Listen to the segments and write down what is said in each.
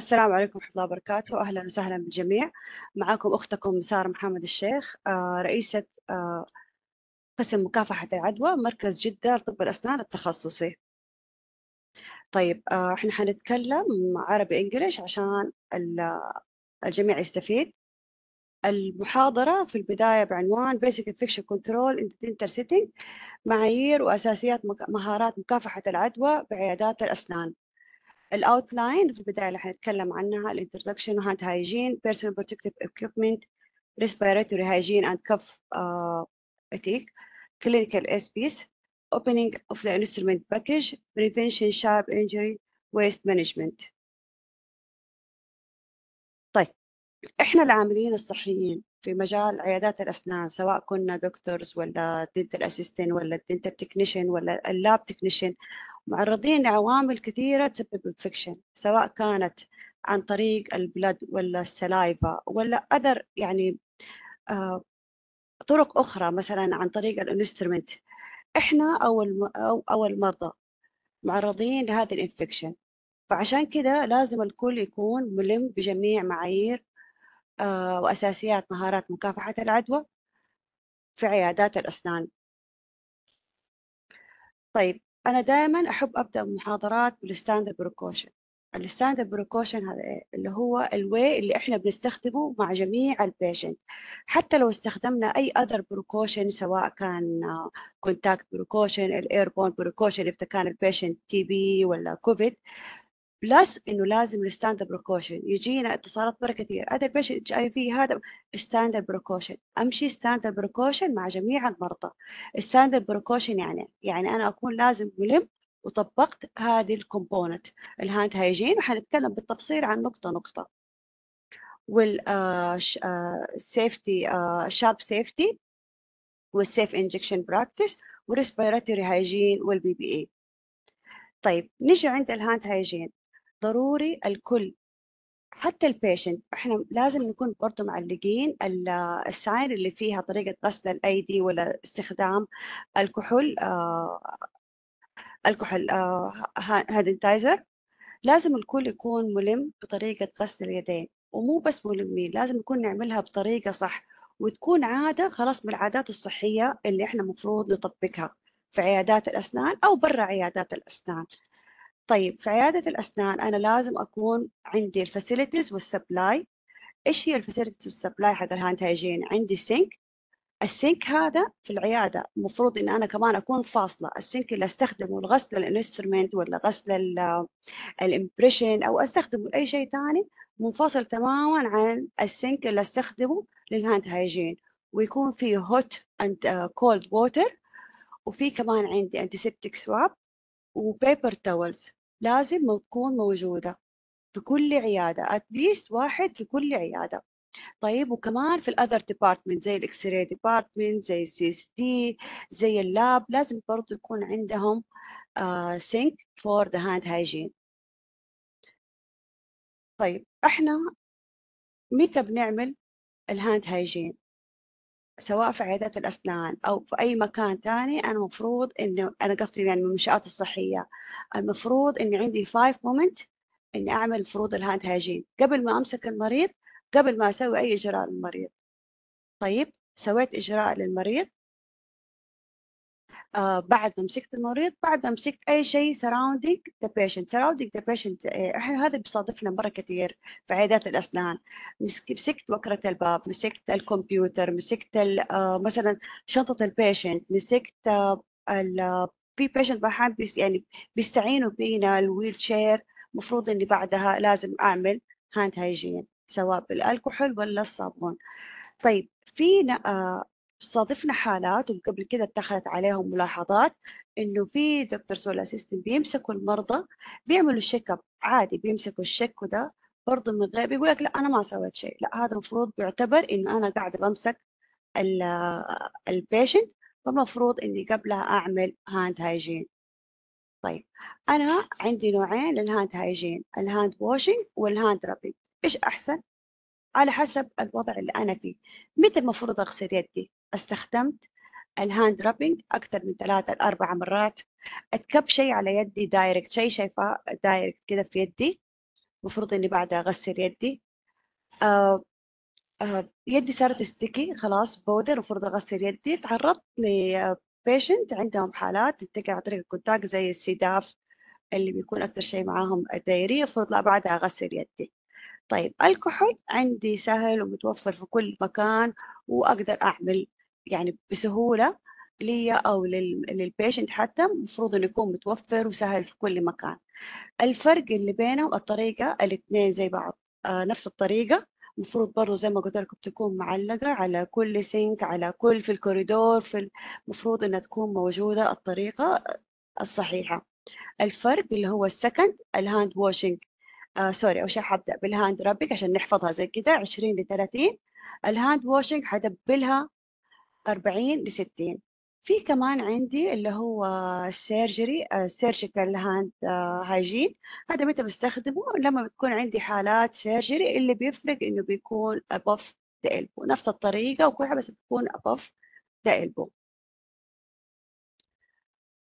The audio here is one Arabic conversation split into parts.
السلام عليكم ورحمة الله وبركاته أهلا وسهلا بالجميع معكم أختكم سارة محمد الشيخ آه، رئيسة آه، قسم مكافحة العدوى مركز جدة لطب الأسنان التخصصي طيب آه، احنا حنتكلم عربي انجليش عشان الجميع يستفيد المحاضرة في البداية بعنوان Basic Infection Control in Dental Setting معايير وأساسيات مهارات مكافحة العدوى بعيادات الأسنان الاوتلاين في البدايه اللي حنتكلم عنها الانتروداكشن وهاند هايجين بيرسونال بروتكتيف اكويبمنت ريسبيراتوري هايجين اند كف اتيك كلينيكال اس بيس opening of the instrument package prevention sharp injury waste management طيب احنا العاملين الصحيين في مجال عيادات الاسنان سواء كنا دكتورز ولا دنتال اسيستنت ولا دنتال تكنيشن ولا اللاب تكنيشن معرضين لعوامل كثيرة تسبب infection سواء كانت عن طريق البلد ولا السلايفا ولا أذر يعني آه، طرق أخرى مثلا عن طريق الانسترمنت إحنا أو, أو, أو المرضى معرضين لهذه الانفكشن فعشان كده لازم الكل يكون ملم بجميع معايير آه، وأساسيات مهارات مكافحة العدوى في عيادات الأسنان طيب انا دائما احب ابدا المحاضرات بالستاند اب بريكوشن الستاند اب بريكوشن هذا اللي هو الواي اللي احنا بنستخدمه مع جميع البيشنت حتى لو استخدمنا اي اذر بريكوشن سواء كان كونتاكت بريكوشن الايربون بريكوشن اذا كان البيشنت تي بي ولا كوفيد بلس انه لازم الستاند اب بريكوشن يجينا اتصالات مره كثير هذا البيشنت اي في هذا ستاند اب بريكوشن امشي ستاند اب بريكوشن مع جميع المرضى ستاند اب بريكوشن يعني يعني انا اكون لازم ملم وطبقت هذه الكومبوننت الهاند هايجين وحنتكلم بالتفصيل عن نقطه نقطه والسيفتي شارب سيفتي والسيف انجكشن براكتس والريسبيراتوري هايجين والبي بي اي طيب نجي عند الهاند هايجين ضروري الكل حتى البيشنت احنا لازم نكون برضه معلقين السعاير اللي فيها طريقة غسل الأيدي ولا استخدام الكحول آه الكحول آه هانيتايزر لازم الكل يكون ملم بطريقة غسل اليدين ومو بس ملمين لازم نكون نعملها بطريقة صح وتكون عادة خلاص من العادات الصحية اللي احنا مفروض نطبقها في عيادات الأسنان أو برا عيادات الأسنان طيب في عيادة الأسنان أنا لازم أكون عندي الفاسيلتيز والسبلاي إيش هي الفاسيلتيز والسبلاي حق الهاند هايجين عندي سينك السينك هذا في العيادة المفروض إن أنا كمان أكون فاصلة السينك اللي أستخدمه لغسل الانسترومنت ولا غسل الإمبريشن آه، أو أستخدمه اي شيء ثاني منفصل تماما عن السينك اللي أستخدمه للهاند هايجين ويكون فيه هوت أند كولد ووتر وفي كمان عندي أنتيسبتيك سواب وبيبر تاولز لازم تكون موجودة في كل عيادة اتليست واحد في كل عيادة طيب وكمان في الاذر ديبارتمنت زي الاكس راي ديبارتمنت زي السي اس دي زي اللاب لازم برضو يكون عندهم سينك فور ذا هاند هايجين طيب احنا متى بنعمل الهاند هايجين سواء في عيادات الأسنان أو في أي مكان تاني أنا المفروض إنه أنا قصدي يعني المنشآت الصحية المفروض إني عندي فايف مومنت إني أعمل فروض الهاند هايجين قبل ما أمسك المريض قبل ما أسوي أي إجراء للمريض طيب سويت إجراء للمريض آه، بعد ما مسكت المريض بعد ما مسكت اي شيء سراوندينج ذا بيشنت سراوندينج ذا بيشنت احنا هذا بيصادفنا مره كثير في عيادات الاسنان مسكت وكره الباب مسكت الكمبيوتر مسكت آه، مثلا شنطه البيشنت مسكت آه، في بيشنت بحال بيس يعني بيستعينوا فينا الويل شير المفروض اني بعدها لازم اعمل هاند هايجين سواء بالالكحول ولا الصابون طيب في صادفنا حالات وقبل كده اتخذت عليهم ملاحظات انه في دكتور سول اسيستنت بيمسكوا المرضى بيعملوا شيك اب عادي بيمسكوا الشيك وده برضه من غير بيقول لك لا انا ما سويت شيء لا هذا المفروض بيعتبر انه انا قاعده بمسك البيشنت فالمفروض اني قبلها اعمل هاند هايجين طيب انا عندي نوعين للهاند هايجين الهاند واشنج والهاند رابينج ايش احسن على حسب الوضع اللي انا فيه متى المفروض اغسل يدي استخدمت الهاند رابينج أكثر من ثلاثة لأربع مرات أتكب شيء على يدي دايركت شيء شايفاه دايركت كذا في يدي المفروض إني بعدها أغسل يدي آه آه يدي صارت ستيكي خلاص بودر المفروض أغسل يدي تعرضت لبيشنت عندهم حالات تنتقل عن طريق الكونتاك زي السداف اللي بيكون أكثر شيء معاهم دايرية المفروض لا بعدها أغسل يدي طيب الكحول عندي سهل ومتوفر في كل مكان وأقدر أعمل يعني بسهولة لي أو للبيشنت حتى المفروض إنه يكون متوفر وسهل في كل مكان الفرق اللي بينهم الطريقة الاثنين زي بعض آه نفس الطريقة المفروض برضه زي ما قلت لكم تكون معلقة على كل سينك على كل في الكوريدور في المفروض إنها تكون موجودة الطريقة الصحيحة الفرق اللي هو السكند الهاند واشنج آه سوري أول شيء حبدأ بالهاند رابينج عشان نحفظها زي كده 20 ل 30 الهاند واشنج حدبلها 40 ل 60 في كمان عندي اللي هو السيرجري السيرجيكال هاند هايجين هذا متى بستخدمه لما بتكون عندي حالات سيرجري اللي بيفرق انه بيكون ابوف ذا البو نفس الطريقة وكلها بس بتكون ابوف ذا البو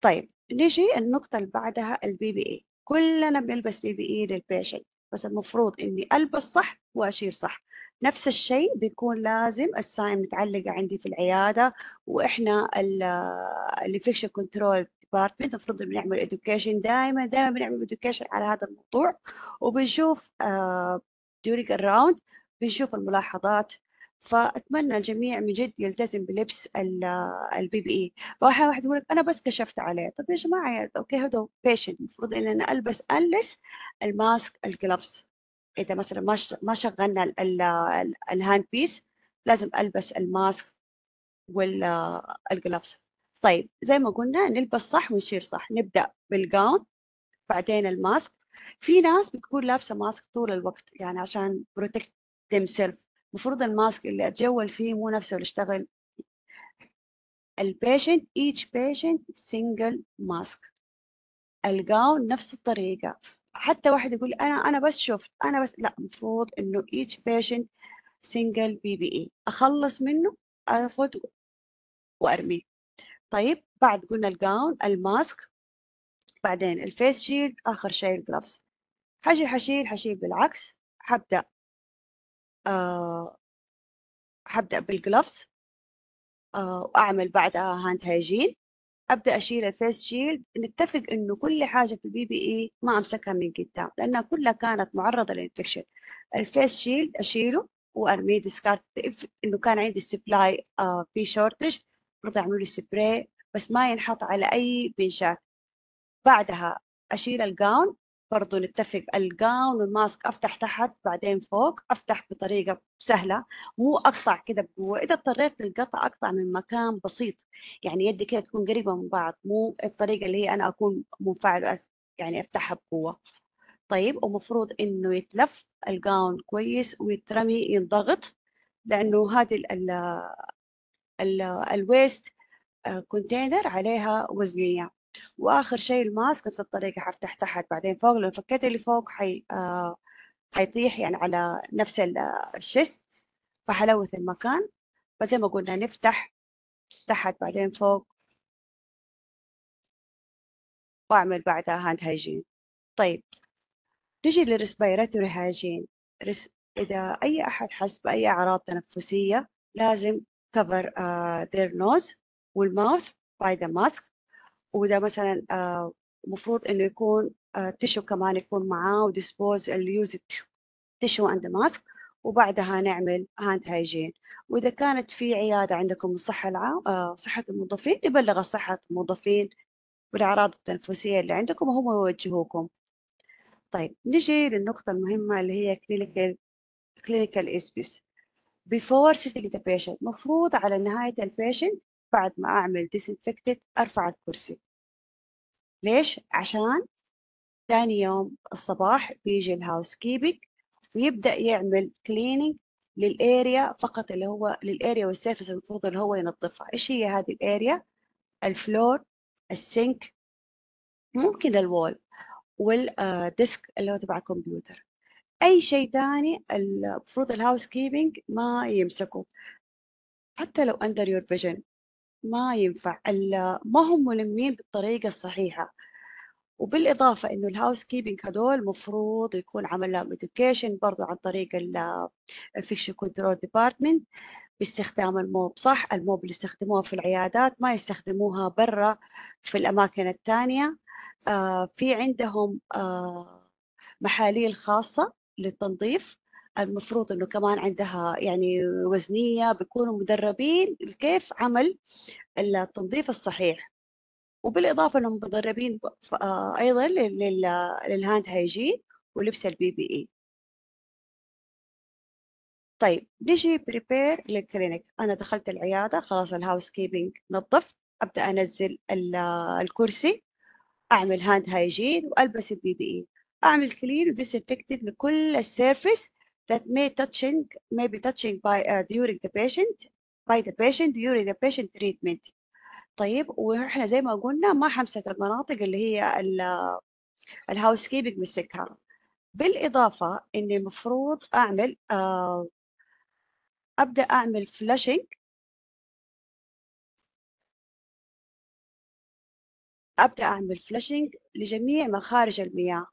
طيب نجي النقطة اللي بعدها البي بي اي كلنا بنلبس بي بي اي للبيشنت بس المفروض اني البس صح واشيل صح نفس الشيء بيكون لازم الساين متعلقة عندي في العيادة وإحنا الانفكشن كنترول ديبارتمنت المفروض بنعمل ادوكيشن دائما دائما بنعمل ادوكيشن على هذا الموضوع وبنشوف ديورينج آه، الراوند بنشوف الملاحظات فاتمنى الجميع من جد يلتزم بلبس البي بي اي واحد واحد يقول لك انا بس كشفت عليه طب يا جماعه اوكي هذا بيشنت المفروض ان انا البس انلس الماسك الجلفز اذا مثلا ما ما شغلنا الهاند بيس لازم البس الماسك والجلافز طيب زي ما قلنا نلبس صح ونشير صح نبدا بالجاون بعدين الماسك في ناس بتكون لابسه ماسك طول الوقت يعني عشان بروتكت ذيم سيلف المفروض الماسك اللي اتجول فيه مو نفسه اللي اشتغل البيشنت each patient single mask الجاون نفس الطريقة حتى واحد يقول انا انا بس شفت انا بس لا المفروض انه each patient single بي بي اي اخلص منه اخذ وارميه طيب بعد قلنا الجاون الماسك بعدين الفيس شيلد اخر شيء الجلافز حشيل حشيل حشيل بالعكس حبدا آه حبدا بالجلافز آه واعمل بعدها هاند هايجين ابدا اشيل الفيس شيلد نتفق انه كل حاجه في البي بي اي ما امسكها من قدام لانها كلها كانت معرضه للانفكشن الفيس شيلد اشيله وارميه ديسكارت انه كان عندي سبلاي آه، في شورتج برضه اعملوا لي سبراي بس ما ينحط على اي بنشات بعدها اشيل الجاون برضو نتفق القاون والماسك افتح تحت بعدين فوق افتح بطريقه سهله مو اقطع كده بقوه اذا اضطريت للقطع اقطع من مكان بسيط يعني يدي كده تكون قريبه من بعض مو الطريقه اللي هي انا اكون منفعل يعني افتحها بقوه طيب ومفروض انه يتلف القاون كويس ويترمي ينضغط لانه هذه الويست كونتينر آه، عليها وزنيه واخر شيء الماسك نفس الطريقه حفتح تحت بعدين فوق لو فكيت اللي فوق حي آه حيطيح يعني على نفس آه، الشست فحلوث المكان فزي ما قلنا نفتح تحت بعدين فوق واعمل بعدها هاند هايجين طيب نجي للريسبيراتوري هايجين رس... إذا أي أحد حس بأي أعراض تنفسية لازم cover uh, their nose والماوث by the mask وده مثلا المفروض آه، انه يكون تشو آه، كمان يكون معاه وديسبوز اليوز تشو اند ماسك وبعدها نعمل هاند هايجين واذا كانت في عياده عندكم الصحه العام آه، صحه الموظفين يبلغ صحه الموظفين بالاعراض التنفسيه اللي عندكم وهم يوجهوكم طيب نجي للنقطه المهمه اللي هي كلينيكال كلينيكال اسبيس before sitting the patient مفروض على نهايه البيشنت بعد ما اعمل disinfected ارفع الكرسي ليش؟ عشان ثاني يوم الصباح بيجي الهاوس كيبنج ويبدأ يعمل كليننج للاريا فقط اللي هو للاريا والسيرفس المفروض اللي هو ينظفها ايش هي هذه الاريا الفلور السنك ممكن الوول والديسك اللي هو تبع الكمبيوتر اي شيء ثاني المفروض الهاوس كيبنج ما يمسكه حتى لو اندر يور فيجن ما ينفع ما هم ملمين بالطريقه الصحيحه وبالاضافه انه الهاوس كيبينج هدول مفروض يكون عمل لهم ادوكيشن برضه عن طريق الفيشن كنترول ديبارتمنت باستخدام الموب صح الموب اللي يستخدموها في العيادات ما يستخدموها برا في الاماكن الثانيه آه، في عندهم آه، محاليل خاصه للتنظيف المفروض انه كمان عندها يعني وزنيه بيكونوا مدربين كيف عمل التنظيف الصحيح وبالإضافة للمتدربين آه، أيضا للهاند هايجين ولبس البي بي إي طيب نجي بريبير للكلينيك أنا دخلت العيادة خلاص الهاوس كيبينج نظفت أبدأ أنزل الكرسي أعمل هاند هايجين وألبس البي بي إي أعمل كلين وديسانفكتد لكل السيرفيس that may touching may be touching by uh, during the patient by the patient during the patient treatment طيب واحنا زي ما قلنا ما حمسك المناطق اللي هي الهاوس كيبنج مسكها بالاضافه اني المفروض اعمل آه، ابدا اعمل فلاشنج ابدا اعمل فلاشنج لجميع مخارج المياه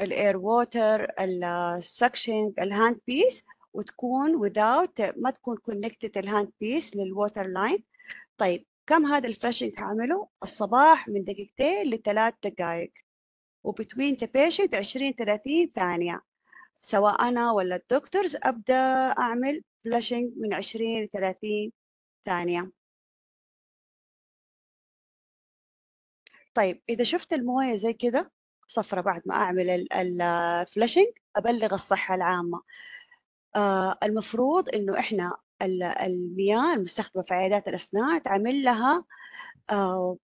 الاير ووتر السكشن الهاند بيس وتكون without ما تكون connected الهاند بيس للووتر لاين طيب كم هذا الفريشنج هعمله الصباح من دقيقتين لثلاث دقائق وبتوين ذا بيشنت 20 30 ثانية سواء أنا ولا الدكتورز أبدأ أعمل فلاشنج من 20 ل 30 ثانية طيب إذا شفت الموية زي كذا صفرة بعد ما أعمل الفلاشنج أبلغ الصحة العامة آه، المفروض انه احنا المياه المستخدمه في عيادات الاسنان تعمل لها آه،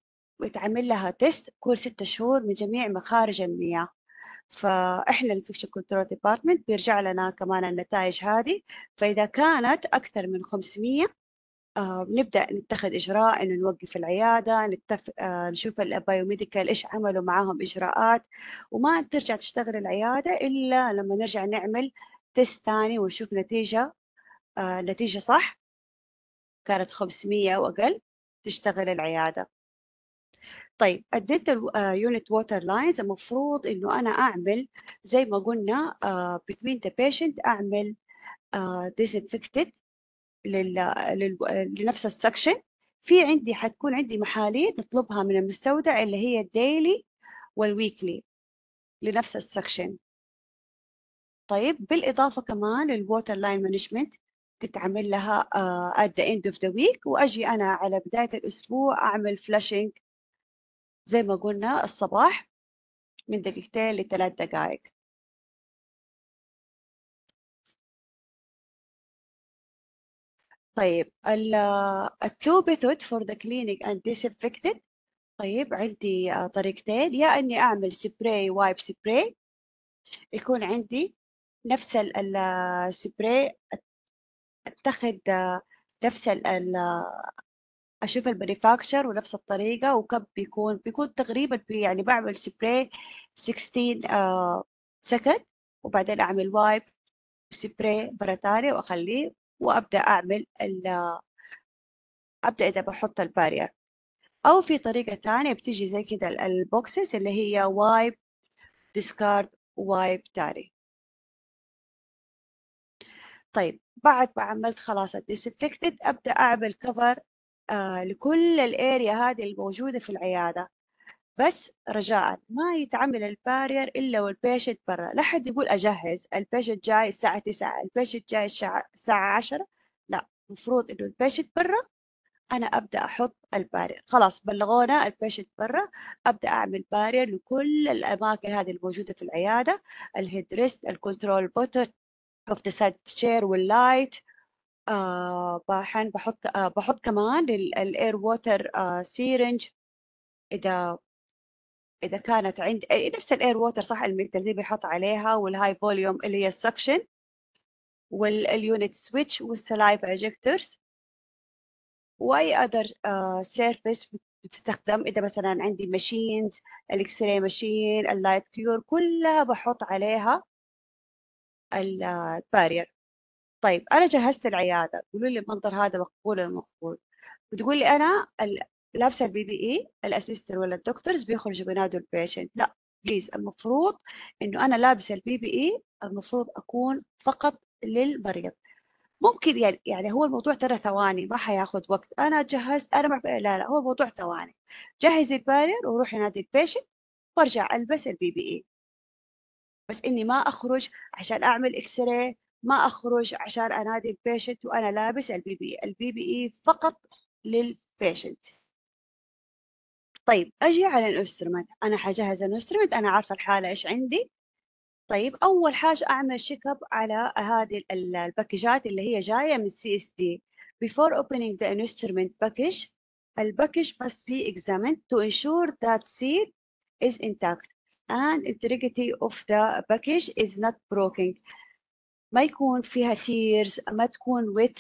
تعمل لها تيست كل ستة شهور من جميع مخارج المياه فاحنا الانفكشن كنترول ديبارتمنت بيرجع لنا كمان النتائج هذه فاذا كانت اكثر من 500 آه نبدا نتخذ اجراء انه نوقف العياده نتف... آه نشوف البايوميديكال ايش عملوا معاهم اجراءات وما ترجع تشتغل العياده الا لما نرجع نعمل تست ثاني ونشوف نتيجة آه نتيجة صح كانت 500 وأقل تشتغل العيادة طيب الدنتال يونت ووتر لاينز المفروض انه انا اعمل زي ما قلنا بتوين ذا بيشنت اعمل ديسانفكتد آه، لنفس السكشن في عندي حتكون عندي محاليل نطلبها من المستودع اللي هي الديلي والويكلي لنفس السكشن طيب بالاضافه كمان للووتر لاين مانجمنت تتعمل لها آه، at the end of the week واجي انا على بدايه الاسبوع اعمل فلاشينج زي ما قلنا الصباح من دقيقتين لثلاث دقائق طيب uh, two method for the cleaning and disinfected طيب عندي آه، طريقتين يا اني اعمل سبراي وايب سبراي يكون عندي نفس السبراي اتخذ نفس ال اشوف المانيفاكتشر ونفس الطريقه وكم بيكون بيكون تقريبا يعني بعمل سبراي 16 سكند آه، وبعدين اعمل وايب سبراي مره ثانيه واخليه وابدا اعمل ابدا اذا بحط البارير او في طريقه ثانيه بتيجي زي كده البوكسز اللي هي وايب ديسكارد وايب تاري طيب بعد ما عملت خلاص الديسنفكتد ابدا اعمل كفر آه لكل الاريا هذه الموجوده في العياده بس رجاء ما يتعمل البارير الا والبيشنت برا لا حد يقول اجهز البيشنت جاي الساعه 9 البيشنت جاي الساعه 10 لا المفروض انه البيشنت برا انا ابدا احط البارير خلاص بلغونا البيشنت برا ابدا اعمل بارير لكل الاماكن هذه الموجوده في العياده الهيدريست الكنترول بوتر of the side chair واللايت آه بحط آه بحط كمان الاير ووتر سيرنج اذا اذا كانت عند إيه، نفس الاير ووتر صح المثل دي بنحط عليها والهاي فوليوم اللي هي السكشن واليونت سويتش والسلايف اجكتورز واي اذر آه، سيرفيس بتستخدم اذا مثلا عندي ماشينز الاكس راي ماشين اللايت كيور كلها بحط عليها البارير طيب انا جهزت العياده قولوا لي المنظر هذا مقبول ولا مقبول بتقول لي انا لابسه البي بي اي الاسيستر ولا الدكتورز بيخرجوا بينادوا البيشنت لا بليز المفروض انه انا لابسه البي بي اي المفروض اكون فقط للمريض ممكن يعني يعني هو الموضوع ترى ثواني ما حياخذ وقت انا جهزت انا معب... لا لا هو موضوع ثواني جهزي البارير وروحي نادي البيشنت وارجع البس البي بي اي بس اني ما اخرج عشان اعمل اكس راي ما اخرج عشان انادي البيشنت وانا لابس البي بي البي بي اي e فقط للبيشنت طيب اجي على الانسترومنت انا حجهز الانسترومنت انا عارفه الحاله ايش عندي طيب اول حاجه اعمل شيك اب على هذه الباكجات اللي هي جايه من سي اس دي before opening the instrument package الباكج must be examined to ensure that seal is intact and integrity of the package is not broken ما يكون فيها tears ما تكون wet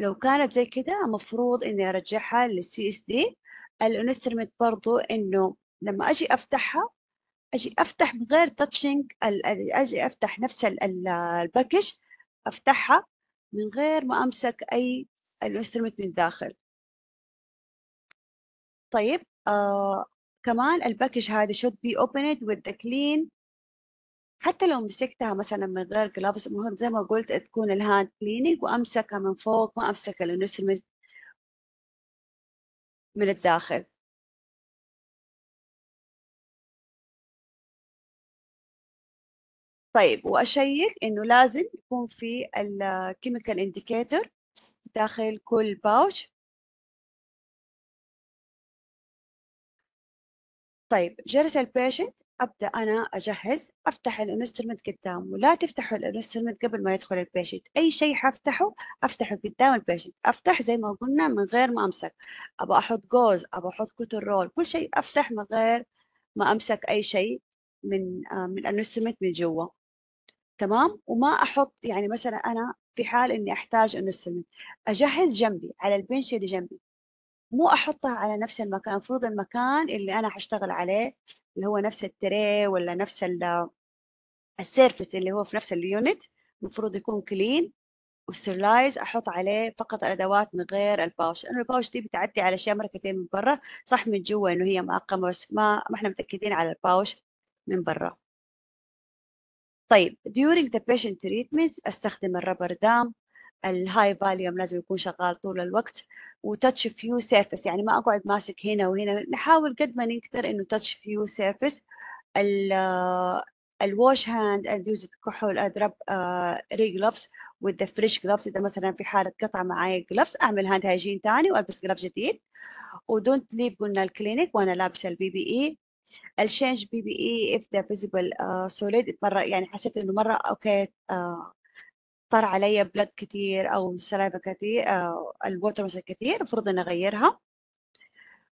لو كانت زي كده مفروض اني ارجعها للسي اس دي الانسترومنت برضو انه لما اجي افتحها اجي افتح من غير تاتشنج اجي افتح نفس الباكج افتحها من غير ما امسك اي الانسترمنت من داخل طيب آه، كمان الباكج هذا should be opened with the clean حتى لو مسكتها مثلا من غير جلافز المهم زي ما قلت تكون الهاند كليننج وامسكها من فوق ما امسك الانسترومنت من الداخل طيب واشيك انه لازم يكون في الكيميكال انديكيتور داخل كل باوتش طيب جلس البيشنت ابدا انا اجهز افتح الانسترومنت قدامه لا تفتحوا الانسترومنت قبل ما يدخل البيشنت اي شيء حفتحه افتحه قدام البيشنت افتح زي ما قلنا من غير ما امسك ابى احط جوز ابى احط كتر رول كل شيء افتح من غير ما امسك اي شيء من آه، من الانسترومنت من جوا تمام وما احط يعني مثلا انا في حال اني احتاج انسترومنت اجهز جنبي على البنش اللي جنبي مو احطها على نفس المكان المفروض المكان اللي انا هشتغل عليه اللي هو نفس التري ولا نفس السيرفس اللي هو في نفس اليونت المفروض يكون كلين وسترلايز احط عليه فقط الادوات من غير الباوش لانه الباوش دي بتعدي على اشياء مره كثير من برا صح من جوا انه هي معقمه بس ما ما احنا متاكدين على الباوش من برا طيب during the patient treatment استخدم الربر دام الهاي فاليوم لازم يكون شغال طول الوقت وتاتش فيو سيرفيس يعني ما اقعد ماسك هنا وهنا نحاول قد ما نقدر انه تاتش فيو سيرفيس الواش هاند اند يوز كحول اضرب ري جلوفز وذ فريش جلوفز اذا مثلا في حاله قطع معي جلوفز اعمل هاند هايجين ثاني والبس جلوف جديد ودونت ليف قلنا الكلينيك وانا لابسه البي بي اي الشينج بي بي اي اف ذا فيزيبل سوليد مره يعني حسيت انه مره اوكي uh, طار علي بلد كثير او سلايفه كثير او الوتر مثلا كثير المفروض اني اغيرها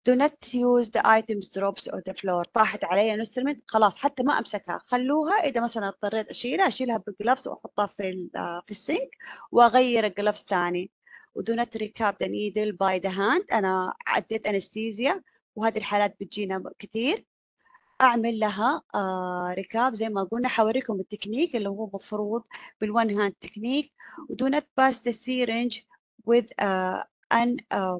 do not use the items drops on the floor طاحت علي انسترومنت خلاص حتى ما امسكها خلوها اذا مثلا اضطريت اشيلها اشيلها بالجلفز واحطها في آه، في السينك واغير الجلفز ثاني do not recap the needle by the hand انا عديت انستيزيا وهذه الحالات بتجينا كثير اعمل لها آه ركاب زي ما قلنا حوريكم التكنيك اللي هو مفروض بالون هاند تكنيك do not pass the syringe with ان آه،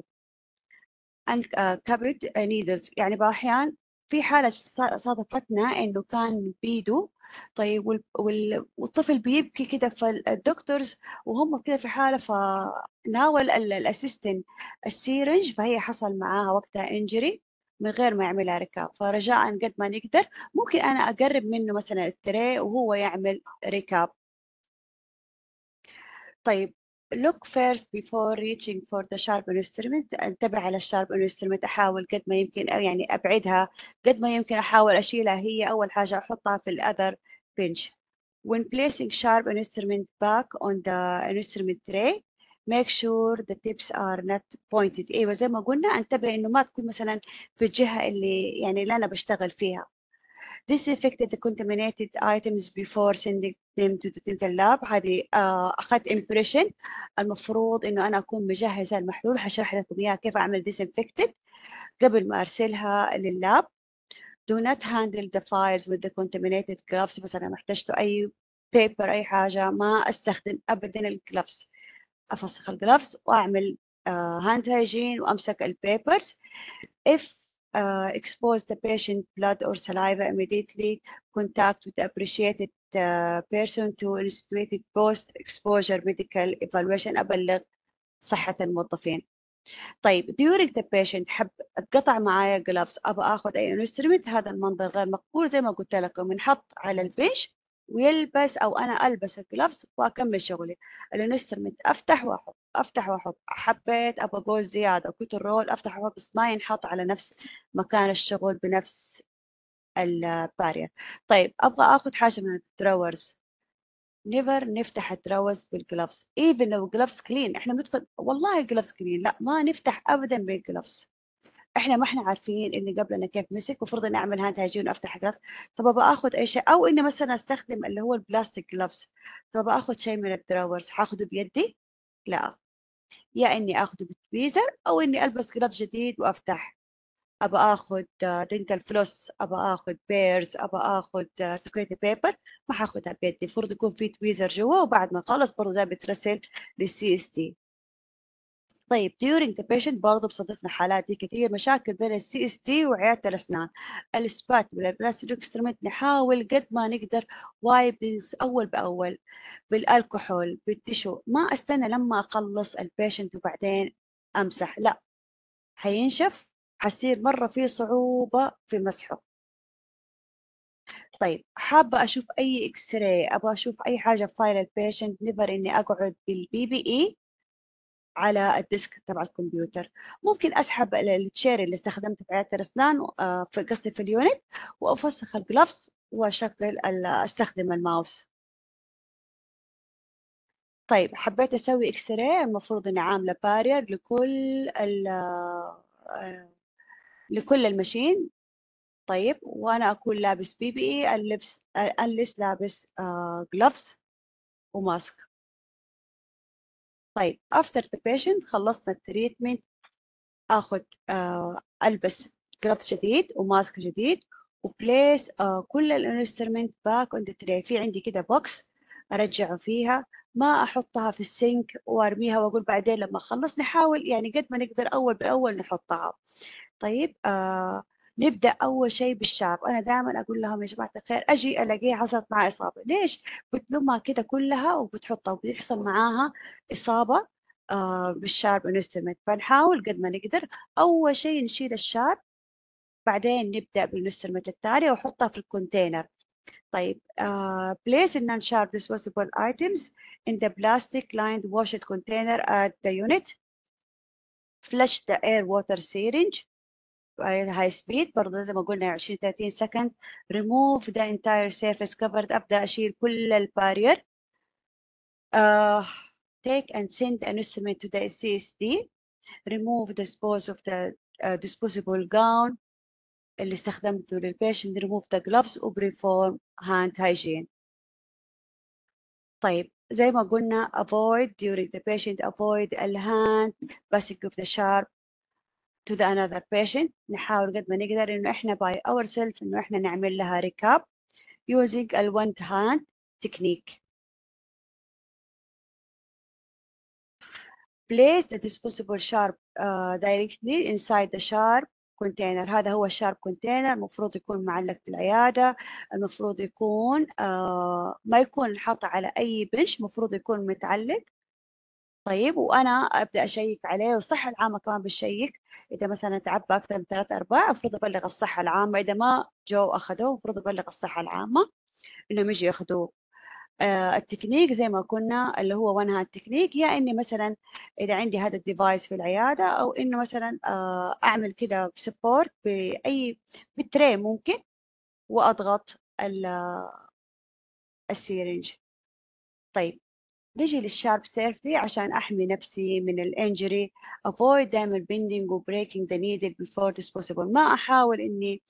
an uh, an uh, آه، covered needles يعني بأحيان في حالة صادفتنا إنه كان بيدو طيب وال... وال... والطفل بيبكي كده فالدكتورز وهم كده في حالة فناول الاسيستنت السيرنج فهي حصل معاها وقتها انجري من غير ما يعملها ركاب فرجاء قد ما نقدر ممكن أنا أقرب منه مثلا التري وهو يعمل ركاب طيب look first before reaching for the sharp instrument انتبه على الشارب instrument احاول قد ما يمكن يعني ابعدها قد ما يمكن احاول اشيلها هي اول حاجه احطها في الاذر pinch when placing sharp instrument back on the instrument tray make sure the tips are not pointed ايوه زي ما قلنا انتبه انه ما تكون مثلا في الجهه اللي يعني اللي انا بشتغل فيها disinfected the contaminated items before sending them to the dental lab هذه آه اخذت impression المفروض انه انا اكون مجهزه المحلول هشرح لكم اياها كيف اعمل disinfected قبل ما ارسلها لللاب do not handle the files with the contaminated gloves مثلا احتجتوا اي بيبر اي حاجه ما استخدم ابدا الجلافز افسخ الجرافز واعمل هاند هايجين وامسك البيبرز if uh, expose the patient blood or saliva immediately contact with the appreciated uh, person to instituted post exposure medical evaluation ابلغ صحة الموظفين طيب during the patient حب اتقطع معايا جلافز ابى اخذ اي انسترومنت هذا المنظر غير مقبول زي ما قلت لكم بنحط على البنش ويلبس او انا البس الجلافز واكمل شغلي الانسترومنت افتح واحط افتح واحط حبيت ابغى جول زياده كنت الرول افتح واحط بس ما ينحط على نفس مكان الشغل بنفس البارير طيب ابغى اخذ حاجه من الدراورز نيفر نفتح الدراورز بالجلافز ايفن لو جلافز كلين احنا بندخل والله جلافز كلين لا ما نفتح ابدا بالجلافز احنا ما احنا عارفين ان قبلنا كيف مسك وفرض اني اعمل هاند هايجين وافتح غلاف طب باخذ اي شيء او اني مثلا استخدم اللي هو البلاستيك جلافز طب باخذ شيء من الدراورز حاخده بيدي لا يا اني اخذه بالتويزر او اني البس جلف جديد وافتح ابى اخذ دنتال فلوس ابى اخذ بيرز ابى اخذ توكيت بيبر ما حاخذها بيدي المفروض يكون في تويزر جوا وبعد ما خلص برضه ده بيترسل للسي اس تي طيب during the patient برضه بصدفنا حالات دي كثير مشاكل بين السي اس تي وعياده الاسنان السبات بالبلاستيك اكسترمنت نحاول قد ما نقدر وايبنس اول باول بالالكحول بالتشو ما استنى لما اخلص البيشنت وبعدين امسح لا حينشف حصير مره في صعوبه في مسحه طيب حابة أشوف أي إكس راي أبغى أشوف أي حاجة في فايل البيشنت نيفر إني أقعد بالبي بي إي على الديسك تبع الكمبيوتر ممكن اسحب التشير اللي استخدمته في عياده الاسنان آه، في قصدي في اليونت وافسخ الجلافز واشغل استخدم الماوس طيب حبيت اسوي اكس راي المفروض اني عامله بارير لكل آه، لكل المشين طيب وانا اكون لابس بي بي e، اي اللبس اللبس لابس جلافز آه، وماسك طيب after the patient خلصنا التريتمنت اخذ آه البس جرافت جديد وماسك جديد وبليس آه كل الانسترومنت باك اون ذا تري في عندي كده بوكس ارجعه فيها ما احطها في السينك وارميها واقول بعدين لما اخلص نحاول يعني قد ما نقدر اول باول نحطها طيب آه نبدا اول شيء بالشعب انا دائما اقول لهم يا جماعه الخير اجي الاقيه حصلت مع اصابه ليش بتلمها كده كلها وبتحطها وبيحصل معاها اصابه آه بالشارب انسترومنت فنحاول قد ما نقدر اول شيء نشيل الشارب بعدين نبدا بالانسترومنت التالي واحطها في الكونتينر طيب بليس آه، place شارب non-sharp disposable items in the plastic lined ات container at the unit flush the air water syringe هاي سبيد برضه زي ما قلنا 20 30 سكند ريموف ذا انتاير سيرفيس كفرد ابدا اشيل كل البارير uh, take and send an instrument to the CSD remove dispose of the uh, disposable gown اللي استخدمته للبيشنت remove the gloves و perform hand hygiene طيب زي ما قلنا avoid during the patient avoid the hand passing of the sharp to the another patient نحاول قد ما نقدر إنه إحنا by ourselves إنه إحنا نعمل لها recap using ال one hand technique place the disposable sharp uh, directly inside the sharp container هذا هو الشارب كونتينر المفروض يكون معلق في العيادة المفروض يكون uh, ما يكون حاطة على أي بنش المفروض يكون متعلق طيب وانا ابدا اشيك عليه والصحه العامه كمان بتشيك اذا مثلا تعبى اكثر من ثلاث ارباع المفروض ابلغ الصحه العامه اذا ما جو اخذوه المفروض ابلغ الصحه العامه انهم يجوا ياخذوه آه التكنيك زي ما كنا اللي هو وانها التكنيك يا اني مثلا اذا عندي هذا الديفايس في العياده او انه مثلا آه اعمل كده سبورت باي بتري ممكن واضغط السيرنج طيب بيجي للشارب سيرفي عشان احمي نفسي من الانجري افويد دائما بندنج وبريكينج ذا نيدل بيفور بوسيبل ما احاول اني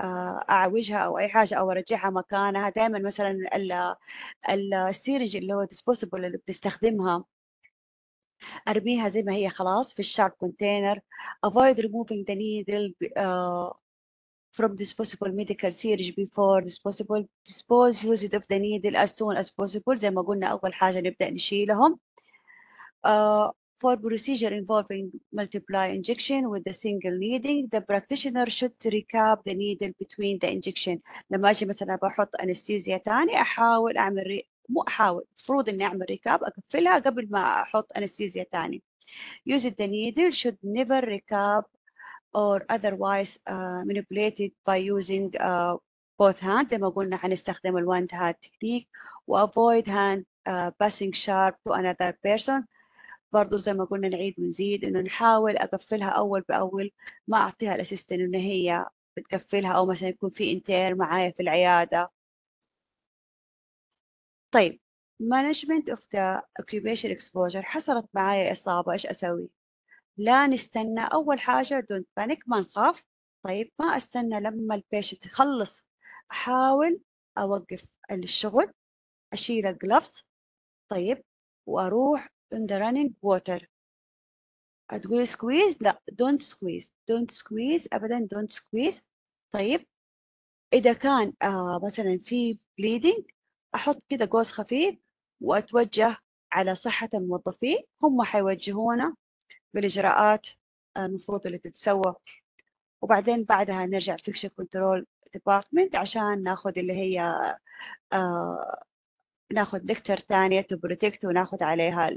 آه، اعوجها او اي حاجه او ارجعها مكانها دائما مثلا السيرج اللي هو ديسبوسبل اللي بنستخدمها ارميها زي ما هي خلاص في الشارب كونتينر افويد ريموفينج ذا نيدل from disposable medical series before disposable dispose used of the needle as soon as possible زي ما قلنا أول حاجة نبدأ نشيلهم uh, for procedure involving multiply injection with the single needle the practitioner should recap the needle between the injection لما أجي مثلا بحط أنستيزيا تاني أحاول أعمل مو أحاول المفروض إني أعمل ريكاب أقفلها قبل ما أحط أنستيزيا تاني Using the needle should never recap or otherwise uh, manipulated by using uh, both hands زي ما قلنا حنستخدم ال one hand technique و avoid hand uh, passing sharp to another person برضو زي ما قلنا نعيد ونزيد إنه نحاول أقفلها أول بأول ما أعطيها الأسيستنت إن هي بتقفلها أو مثلا يكون في انتير معايا في العيادة طيب management of the occupation exposure حصلت معايا إصابة إيه إيش أسوي؟ لا نستنى اول حاجه دونت بانيك ما نخاف طيب ما استنى لما البيشنت يخلص احاول اوقف الشغل اشيل الجلافز طيب واروح in the running water تقولي سكويز لا دونت سكويز دونت سكويز ابدا دونت سكويز طيب اذا كان آه مثلا في بليدنج احط كده قوس خفيف واتوجه على صحة الموظفين هم حيوجهونا بالاجراءات آه، المفروض اللي تتسوى وبعدين بعدها نرجع فيكشن كنترول ديبارتمنت عشان ناخذ اللي هي آه، ناخذ لكتر ثانيه بروتكت وناخذ عليها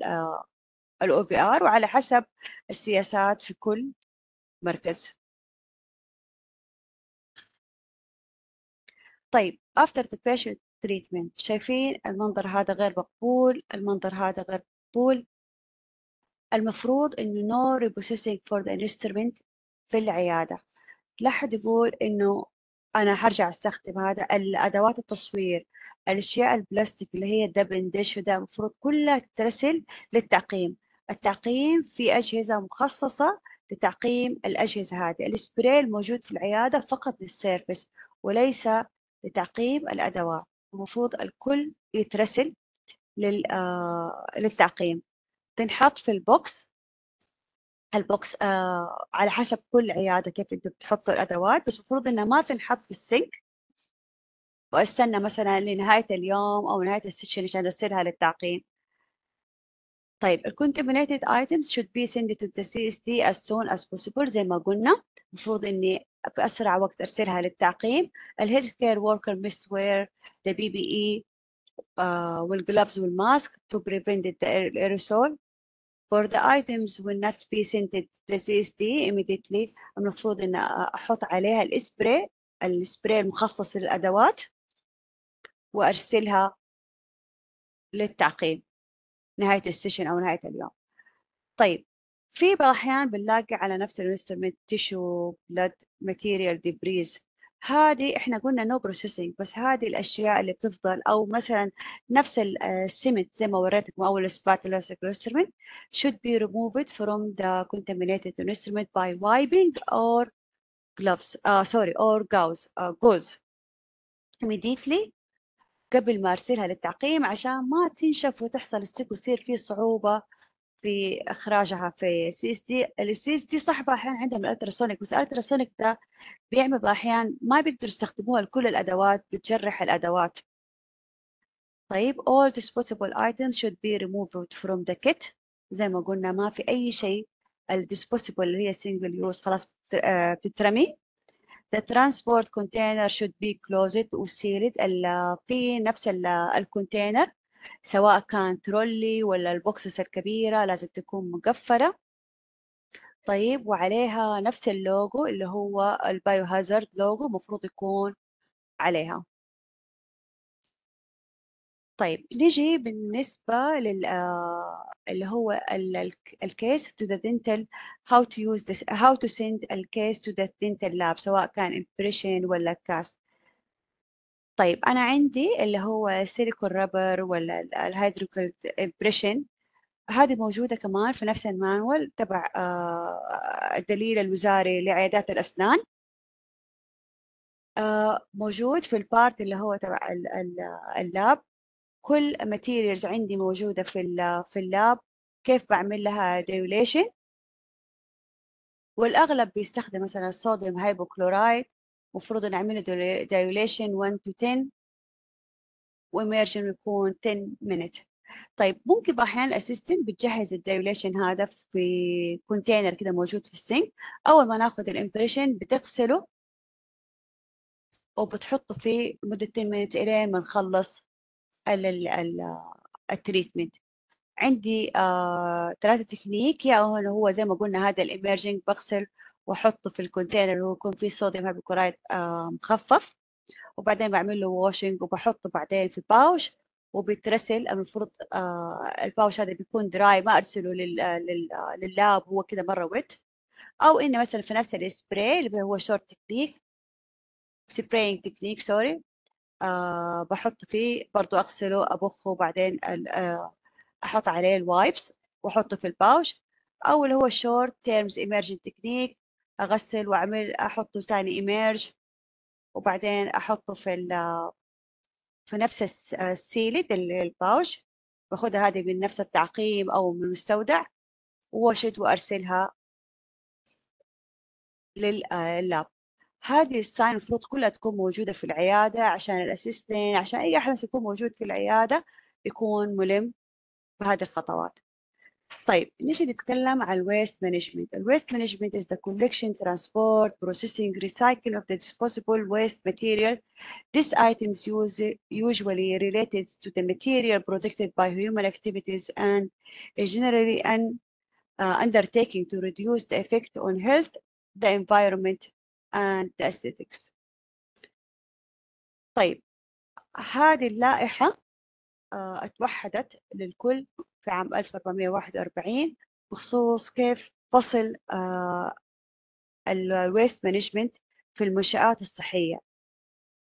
الاو بي ار وعلى حسب السياسات في كل مركز طيب after the patient treatment شايفين المنظر هذا غير مقبول المنظر هذا غير مقبول المفروض إنه no reprocessing for the instrument في العيادة لا حد يقول إنه أنا حرجع أستخدم هذا الأدوات التصوير الأشياء البلاستيك اللي هي الدبن ديش وده المفروض كلها تترسل للتعقيم التعقيم في أجهزة مخصصة لتعقيم الأجهزة هذه السبراي الموجود في العيادة فقط للسيرفس وليس لتعقيم الأدوات المفروض الكل يترسل آه، للتعقيم تنحط في البوكس البوكس آه على حسب كل عيادة كيف انتوا بتحطوا الأدوات بس المفروض إنها ما تنحط في السنك وأستنى مثلا لنهاية اليوم أو نهاية السيشن عشان أرسلها للتعقيم طيب ال contaminated items should be sent to the CSD as soon as possible زي ما قلنا المفروض إني بأسرع وقت أرسلها للتعقيم ال healthcare worker must wear the PPE والجلافز آه، والماسك to prevent the aerosol for the items will not be sent to CSD immediately المفروض ان احط عليها الاسبراي الاسبري المخصص للادوات وارسلها للتعقيم نهاية السيشن أو نهاية اليوم طيب في بعض الأحيان بنلاقي على نفس الانسترومنت تيشو بلاد ماتيريال ديبريز هذه احنا قلنا نو no بروسيسنج بس هذه الاشياء اللي بتفضل او مثلا نفس آه، السمنت زي ما وريتكم اول سباتولا cyclostermin should be removed from the contaminated instrument by wiping or gloves uh, sorry or gauze uh, gauze immediately قبل ما ارسلها للتعقيم عشان ما تنشف وتحصل ستيك ويصير فيه صعوبه في اخراجها في سي اس دي السي اس دي صاحبه احيانا عندهم الالتراسونيك بس الالتراسونيك ده بيعمل احيانا ما بيقدروا يستخدموها لكل الادوات بتجرح الادوات طيب all disposable items should be removed from the kit زي ما قلنا ما في اي شيء الديسبوسيبل اللي هي single يوز خلاص آه، بتترمي the transport container should be closed وsealed في نفس الكونتينر سواء كان ترولي ولا البوكسس الكبيرة لازم تكون مقفلة طيب وعليها نفس اللوجو اللي هو البايو هازارد لوجو المفروض يكون عليها طيب نجي بالنسبة لل آه، اللي هو ال الكيس to the dental how to use this how to send الكيس to the dental lab سواء كان impression ولا كاست طيب أنا عندي اللي هو السيليكون رابر ولا الهيدروكل إمبريشن هذه موجودة كمان في نفس المانوال تبع آه، الدليل الوزاري لعيادات الأسنان آه، موجود في البارت اللي هو تبع اللاب كل ماتيريالز عندي موجودة في في اللاب كيف بعمل لها ديوليشن والأغلب بيستخدم مثلا الصوديوم هايبوكلورايد مفروض نعمل دايوليشن 1 تو 10 وإميرجن يكون 10 مينت طيب ممكن أحيانا الأسيستنت بتجهز الدايوليشن هذا في كونتينر كده موجود في السنك أول ما ناخذ الإمبريشن بتغسله وبتحطه في مدة 10 مينت إلين ما نخلص التريتمنت عندي آه ثلاثة تكنيك يا يعني هو زي ما قلنا هذا الإميرجنج بغسل واحطه في الكونتينر اللي هو يكون فيه صوديوم هيبوكرايت آه، مخفف وبعدين بعمل له واشنج وبحطه بعدين في باوش وبترسل المفروض آه، الباوش هذا بيكون دراي ما ارسله لللاب هو كده مره ويت او اني مثلا في نفس السبراي اللي هو شورت تكنيك سبراينج تكنيك سوري بحط فيه برضو اغسله ابخه وبعدين آه، احط عليه الوايبس واحطه في الباوش او اللي هو شورت تيرمز ايمرجن تكنيك اغسل واعمل احطه تاني ايميرج وبعدين احطه في ال في نفس السيلد الباوش باخذها هذه من نفس التعقيم او من المستودع واشد وارسلها لللاب هذه الساين المفروض كلها تكون موجودة في العيادة عشان الأسيستنت عشان أي أحد يكون موجود في العيادة يكون ملم بهذه الخطوات طيب نيجي نتكلم على الويست مانجمنت الويست مانجمنت is the collection transport processing recycling of the disposable waste material these items use usually related to the material protected by human activities and is generally an uh, undertaking to reduce the effect on health the environment and the aesthetics طيب هذه اللائحة uh, اتوحدت للكل في عام 1441 بخصوص كيف فصل آه، الويست مانجمنت في المنشآت الصحية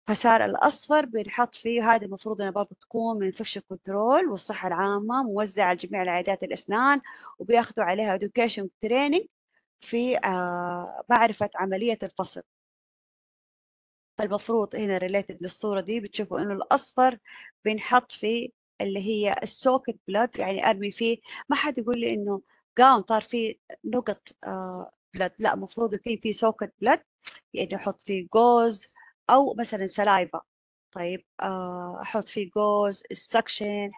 فصار الأصفر بنحط فيه هذا المفروض أنها برضه تكون من infection كنترول والصحة العامة موزعة على جميع العيادات الأسنان وبياخذوا عليها education training في آه، معرفة عملية الفصل فالمفروض هنا ريليتد للصورة دي بتشوفوا إنه الأصفر بنحط في اللي هي السوكت بلاد يعني ارمي فيه ما حد يقول لي انه قام طار فيه نقط بلد آه، لا المفروض يكون في سوكت بلد يعني احط فيه جوز او مثلا سلايفا طيب آه، احط فيه جوز السكشن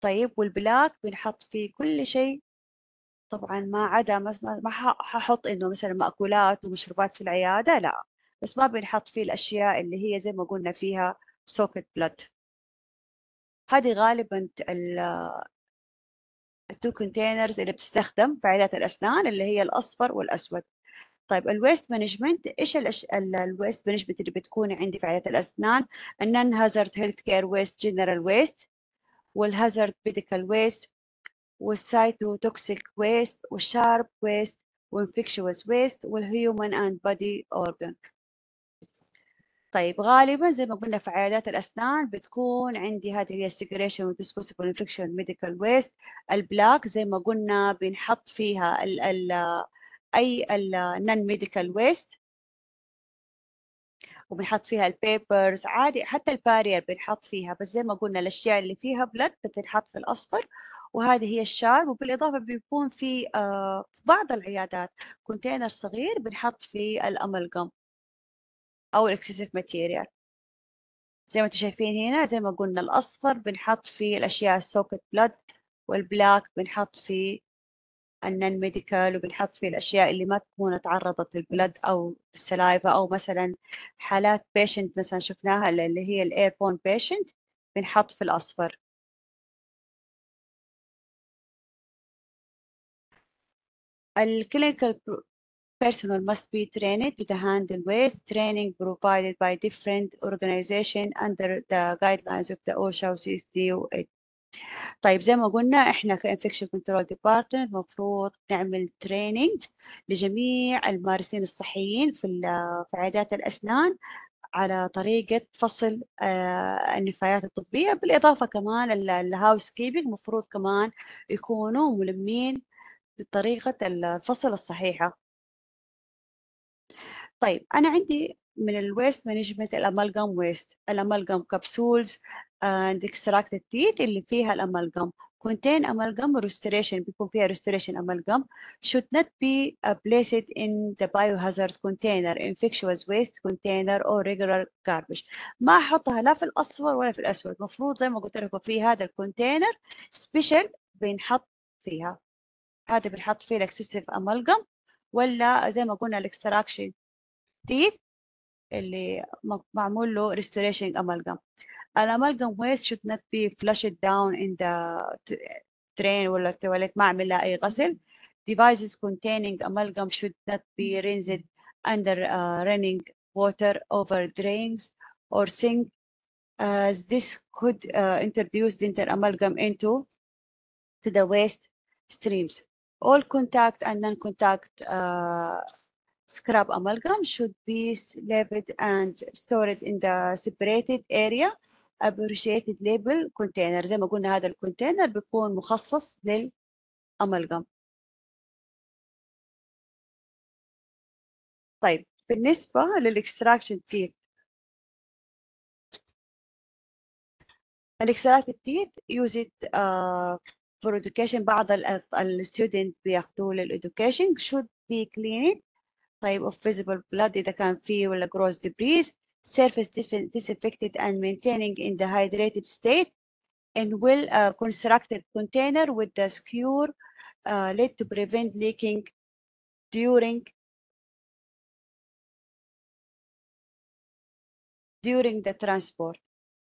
طيب والبلاك بنحط فيه كل شيء طبعا ما عدا ما ححط انه مثلا مأكولات ومشروبات في العيادة لا بس ما بنحط فيه الأشياء اللي هي زي ما قلنا فيها سوكت بلد هذه غالبا ال التو كونتينرز اللي بتستخدم في عيادات الأسنان اللي هي الأصفر والأسود طيب الويست مانجمنت ايش الويست مانجمنت اللي بتكون عندي في عيادات الاسنان النن هازارد هيلث كير ويست جنرال ويست والهازارد بيديكال ويست والسايتو توكسيك ويست والشارب ويست وانفكشوس ويست والهيومن اند بادي اورجان طيب غالبا زي ما قلنا في عيادات الأسنان بتكون عندي هذه هي السكريشن والديسبوسبل انفكشن ميديكال ويست البلاك زي ما قلنا بنحط فيها ال ال أي النن ميديكال ويست وبنحط فيها البيبرز عادي حتى البارير بنحط فيها بس زي ما قلنا الأشياء اللي فيها بلد بتنحط في الأصفر وهذه هي الشارب وبالإضافة بيكون في, آه في بعض العيادات كونتينر صغير بنحط فيه الأملغم أو الإكسسيف ماتيريال زي ما انتم شايفين هنا زي ما قلنا الأصفر بنحط في الأشياء السوكت بلاد والبلاك بنحط في النن ميديكال وبنحط في الأشياء اللي ما تكون تعرضت للبلد أو السلايفة أو مثلا حالات بيشنت مثلا شفناها اللي هي الايربون بيشنت بنحط في الأصفر الكلينيكال personnel must be trained to handle waste training provided by different organization under the guidelines of the OSHA و CSDOA طيب زي ما قلنا احنا كانفكشن كنترول ديبارتمنت مفروض نعمل تريننج لجميع الممارسين الصحيين في في عيادات الاسنان على طريقة فصل آه، النفايات الطبية بالإضافة كمان الهاوس كيبنج مفروض كمان يكونوا ملمين بطريقة الفصل الصحيحة طيب انا عندي من الويست مانجمنت الامالجام ويست الامالجام كبسولز اند اكستراكتد تيت اللي فيها الامالجام contain amalgam ريستوريشن بيكون فيها restoration amalgam should not be uh, placed in the biohazard container infectious waste container or regular garbage ما احطها لا في الاصفر ولا في الاسود المفروض زي ما قلت لكم في هذا الكونتينر سبيشال بينحط فيها هذا بنحط فيه الاكسسيف amalgam ولا زي ما قلنا الاكستراكشن تيث اللي معمول له restoration amalgam الامالجم waste should not be flushed down in the drain ولا التواليت ما عمل لها اي غسل devices containing amalgam should not be rinsed under uh, running water over drains or sink as this could uh, introduce dental amalgam into to the waste streams all contact and non-contact uh, scrap amalgam should be labeled and stored in the separated area appreciated label container زي ما قلنا هذا الكونتينر بيكون مخصص للأملغم طيب بالنسبة للإكستراكشن تيت الإكستراكشن تيت use it uh, for education بعض ال student بياخدوه لل education should be cleaned type of visible blood إذا كان فيه ولا gross debris surface disinfected and maintaining in the hydrated state and well uh, constructed container with the secure uh, lid to prevent leaking during during the transport.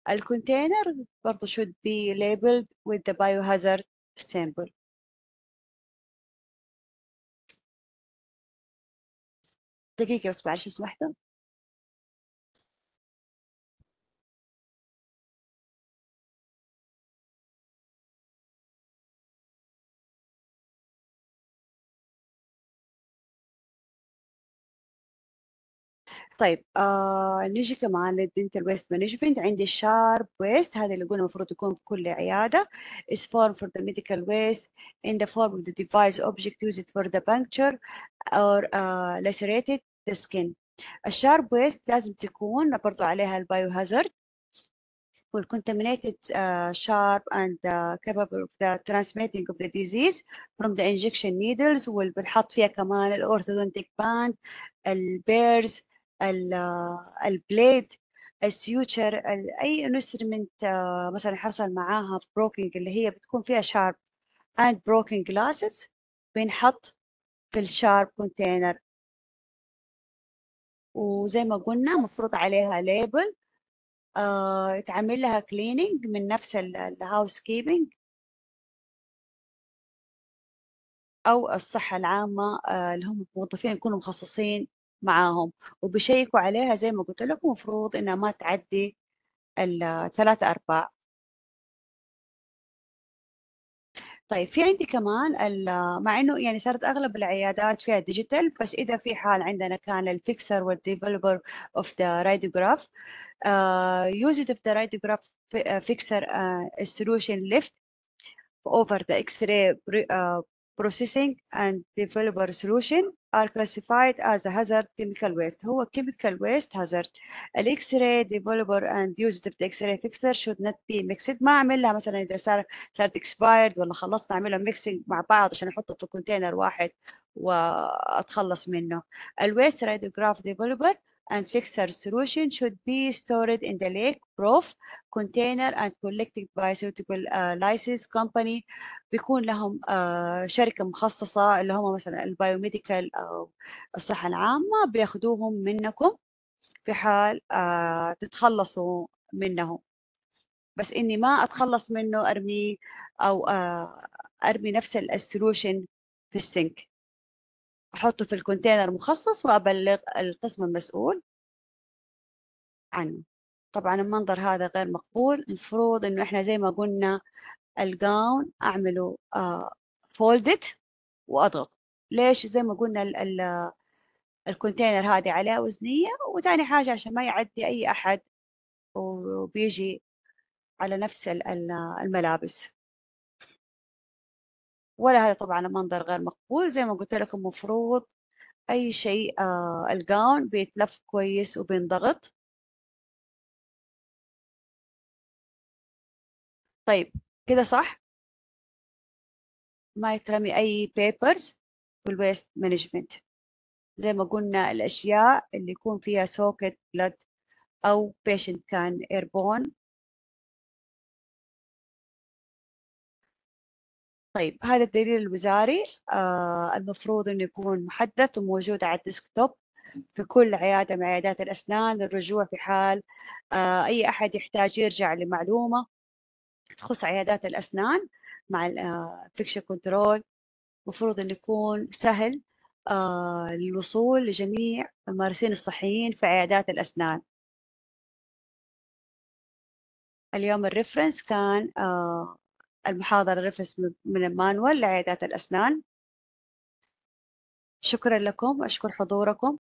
الكونتينر container should be labeled with the biohazard إسطنبول دقيقة بس معلش بس طيب آه نجي كمان للدنتال ويست مانجمنت عندي الشارب ويست هذا اللي قلنا المفروض يكون في كل عياده is formed for the medical waste in the form of the device object used for the puncture or uh, lacerated the skin الشارب ويست لازم تكون برضو عليها البايو هازارد والcontaminated uh, sharp and uh, capable of the transmitting of the disease from the injection needles والبنحط فيها كمان الأورثودونتيك باند البيرز البليد السيوتشر اي انسترومنت آه، مثلا حصل معاها بروكنج اللي هي بتكون فيها شارب اند بروكن جلاسز بنحط في الشارب كونتينر وزي ما قلنا مفروض عليها ليبل يتعمل آه، لها كليننج من نفس الهاوس كيبنج او الصحه العامه آه، اللي هم الموظفين يكونوا مخصصين معاهم وبيشيكوا عليها زي ما قلت لكم مفروض انها ما تعدي الثلاث ارباع طيب في عندي كمان مع انه يعني صارت اغلب العيادات فيها ديجيتال بس اذا في حال عندنا كان الفيكسر والديفلوبر اوف ذا راديوغراف usage of the radiograph فيكسر uh, سولوشن ليفت اوفر ذا اكس ray processing and developer solution are classified as a hazard chemical waste هو chemical waste hazard ال X-ray developer and used of the X-ray fixer should not be mixed ما اعملها مثلا اذا صار صارت expired ولا خلصنا اعملها mixing مع بعض عشان احطه في كونتينر واحد واتخلص منه ال Waste Radiograph Developer and fixer solution should be stored in the lake proof container and collected by suitable uh, license company بيكون لهم uh, شركة مخصصة اللي هم مثلا البايوميديكال أو الصحة العامة بياخدوهم منكم في حال uh, تتخلصوا منهم بس إني ما أتخلص منه أرميه أو uh, أرمي نفس السولوشن في السنك أحطه في الكونتينر مخصص وأبلغ القسم المسؤول عنه طبعا المنظر هذا غير مقبول المفروض إنه إحنا زي ما قلنا الجاون أعمله فولدت آه، وأضغط ليش زي ما قلنا ال ال الكونتينر هذه عليه وزنية وثاني حاجة عشان ما يعدي أي أحد وبيجي على نفس الملابس ولا هذا طبعا منظر غير مقبول زي ما قلت لكم مفروض أي شيء آه الجاون بيتلف كويس وبينضغط طيب كده صح ما يترمي أي بيبرز في الويست مانجمنت زي ما قلنا الأشياء اللي يكون فيها سوكت بلد أو بيشنت كان إيربون طيب هذا الدليل الوزاري آه المفروض انه يكون محدث وموجود على الديسكتوب في كل عياده من عيادات الاسنان للرجوع في حال آه اي احد يحتاج يرجع لمعلومه تخص عيادات الاسنان مع الانفكشن آه، كنترول المفروض انه يكون سهل آه للوصول لجميع الممارسين الصحيين في عيادات الاسنان اليوم الريفرنس كان آه المحاضرة رفس من المانوال لعيادات الأسنان شكرا لكم أشكر حضوركم